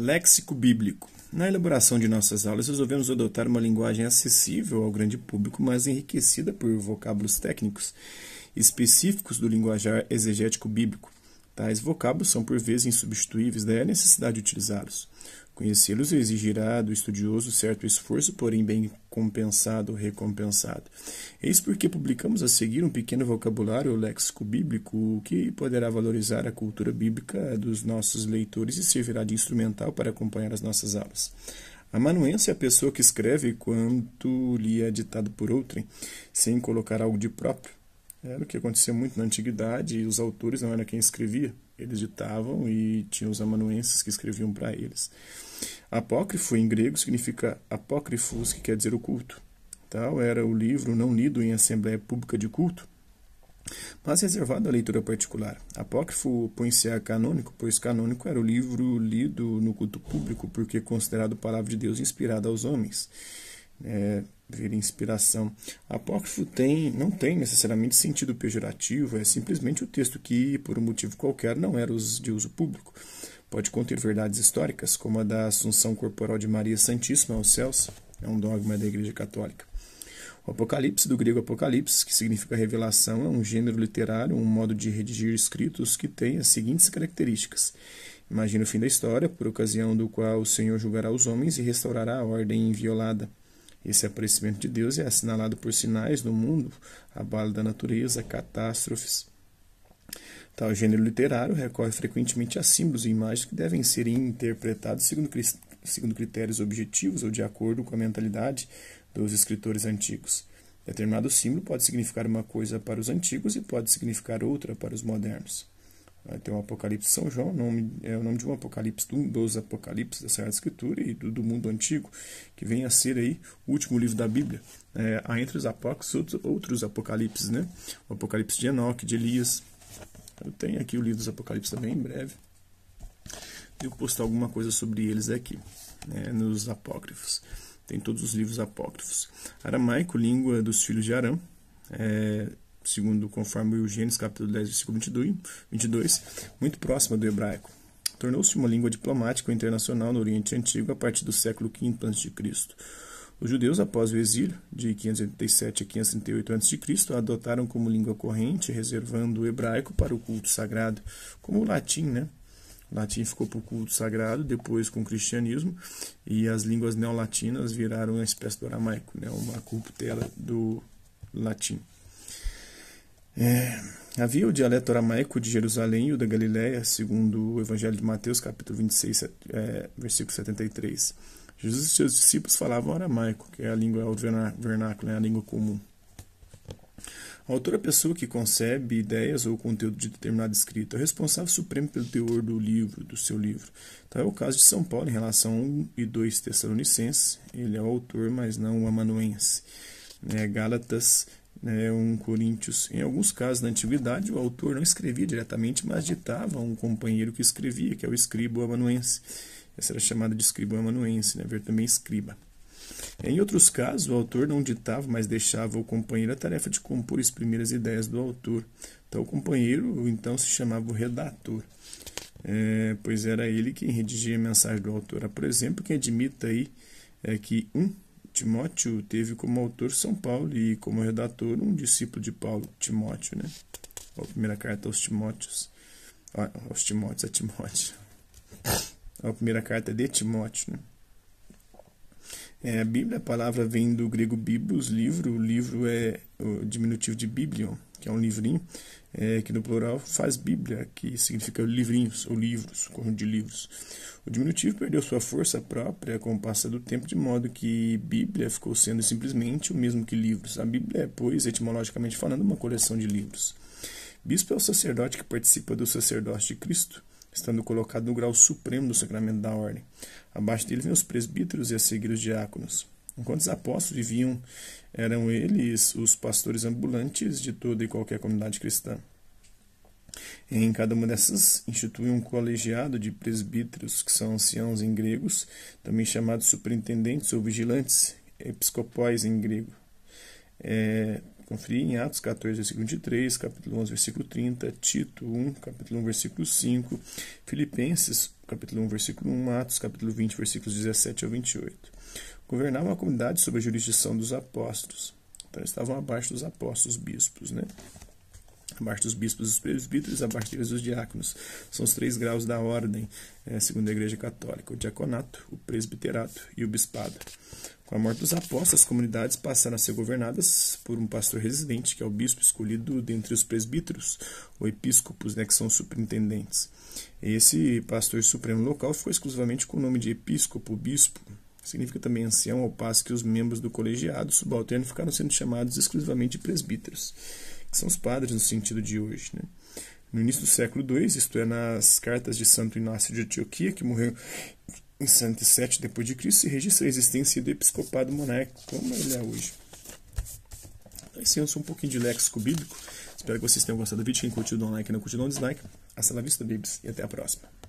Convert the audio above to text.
Léxico bíblico. Na elaboração de nossas aulas, resolvemos adotar uma linguagem acessível ao grande público, mas enriquecida por vocábulos técnicos específicos do linguajar exegético bíblico. Tais vocábulos são, por vezes, insubstituíveis, daí né? é a necessidade de utilizá-los. Conhecê-los exigirá do estudioso certo esforço, porém bem compensado ou recompensado. Eis porque publicamos a seguir um pequeno vocabulário léxico bíblico que poderá valorizar a cultura bíblica dos nossos leitores e servirá de instrumental para acompanhar as nossas aulas. A manuense é a pessoa que escreve quanto lhe é ditado por outrem, sem colocar algo de próprio era é. o que acontecia muito na antiguidade e os autores não era quem escrevia, eles ditavam e tinham os amanuenses que escreviam para eles. Apócrifo em grego significa apócrifos, que quer dizer oculto. Tal era o livro não lido em assembleia pública de culto, mas reservado à leitura particular. Apócrifo põe se a canônico, pois canônico era o livro lido no culto público, porque considerado palavra de Deus inspirada aos homens. É, vir inspiração. Apócrifo tem, não tem necessariamente sentido pejorativo, é simplesmente o texto que, por um motivo qualquer, não era de uso público. Pode conter verdades históricas, como a da Assunção Corporal de Maria Santíssima aos céus, é um dogma da Igreja Católica. O Apocalipse, do grego Apocalipse, que significa revelação, é um gênero literário, um modo de redigir escritos que tem as seguintes características. Imagina o fim da história, por ocasião do qual o Senhor julgará os homens e restaurará a ordem inviolada. Esse aparecimento de Deus é assinalado por sinais no mundo, abalo da natureza, catástrofes. Tal gênero literário recorre frequentemente a símbolos e imagens que devem ser interpretados segundo, segundo critérios objetivos ou de acordo com a mentalidade dos escritores antigos. Determinado símbolo pode significar uma coisa para os antigos e pode significar outra para os modernos. Tem o um Apocalipse de São João, nome, é o nome de um apocalipse, um dos apocalipses da Sagrada Escritura e do, do, mundo antigo, que vem a ser aí o último livro da Bíblia. É, há entre os apócrifos outros, outros apocalipses, né? O Apocalipse de Enoque, de Elias. Eu tenho aqui o livro dos apocalipses também, em breve. Devo postar alguma coisa sobre eles aqui, né? nos apócrifos. Tem todos os livros apócrifos. Aramaico, língua dos filhos de Aram É, segundo conforme o Gênesis capítulo 10, versículo 22, 22 muito próxima do hebraico. Tornou-se uma língua diplomática internacional no Oriente Antigo a partir do século V a.C. Os judeus, após o exílio de 587 a 538 a.C., adotaram como língua corrente, reservando o hebraico para o culto sagrado, como o latim, né? O latim ficou para o culto sagrado, depois com o cristianismo, e as línguas neolatinas viraram uma espécie do aramaico, né? uma corruptela do latim. É, havia o dialeto aramaico de Jerusalém e o da Galiléia, segundo o Evangelho de Mateus, capítulo 26, é, versículo 73. Jesus e seus discípulos falavam aramaico, que é a língua o vernáculo, é a língua comum. A autora é a pessoa que concebe ideias ou conteúdo de determinada escrita, é o responsável supremo pelo teor do livro, do seu livro. Então é o caso de São Paulo em relação a 1 e 2 Tessalonicenses, ele é o autor, mas não o amanuense. É, Gálatas né, um Coríntios. Em alguns casos, na antiguidade, o autor não escrevia diretamente, mas ditava um companheiro que escrevia, que é o escribo amanuense. Essa era chamada de escribo amanuense, né, ver também escriba. Em outros casos, o autor não ditava, mas deixava o companheiro a tarefa de compor as primeiras ideias do autor. Então, o companheiro então se chamava o redator, é, pois era ele quem redigia a mensagem do autor. Por exemplo, quem admita aí é que um Timóteo teve como autor São Paulo e como redator um discípulo de Paulo, Timóteo, né? A primeira carta aos Timóteos. Ah, aos Timóteos, a Timóteo. A primeira carta de Timóteo, né? É, a Bíblia, a palavra vem do grego biblos, livro, o livro é o diminutivo de biblion, que é um livrinho, é, que no plural faz Bíblia, que significa livrinhos ou livros, conjunto de livros. O diminutivo perdeu sua força própria com o passar do tempo, de modo que Bíblia ficou sendo simplesmente o mesmo que livros. A Bíblia é, pois, etimologicamente falando, uma coleção de livros. Bispo é o sacerdote que participa do sacerdócio de Cristo, estando colocado no grau supremo do sacramento da ordem. Abaixo dele vem os presbíteros e a seguir os diáconos. Enquanto os apóstolos viviam, eram eles os pastores ambulantes de toda e qualquer comunidade cristã. Em cada uma dessas institui um colegiado de presbíteros, que são anciãos em gregos, também chamados superintendentes ou vigilantes, episcopais em grego. É, em Atos 14, versículo 23, capítulo 11, versículo 30, Tito 1, capítulo 1, versículo 5, Filipenses, capítulo 1, versículo 1, Atos, capítulo 20, versículos 17 ao 28 governar uma comunidade sob a jurisdição dos apóstolos. Então eles estavam abaixo dos apóstolos bispos, né? abaixo dos bispos os presbíteros, abaixo deles os diáconos. São os três graus da ordem, eh, segundo a Igreja Católica: o diaconato, o presbiterato e o bispado. Com a morte dos apóstolos, as comunidades passaram a ser governadas por um pastor residente, que é o bispo escolhido dentre os presbíteros, ou episcopos, né, que são superintendentes. Esse pastor supremo local ficou exclusivamente com o nome de episcopo, bispo, Significa também ancião, ao passo que os membros do colegiado subalterno ficaram sendo chamados exclusivamente de presbíteros, que são os padres no sentido de hoje. Né? No início do século II, isto é, nas cartas de Santo Inácio de Antioquia, que morreu em 107 d.C., se registra a existência do episcopado monárquico, como ele é hoje. Então, esse é um pouquinho de léxico bíblico. Espero que vocês tenham gostado do vídeo. Quem curtiu, dá um like. Quem não curtiu, dá um dislike. Hasta vista, babies. E até a próxima.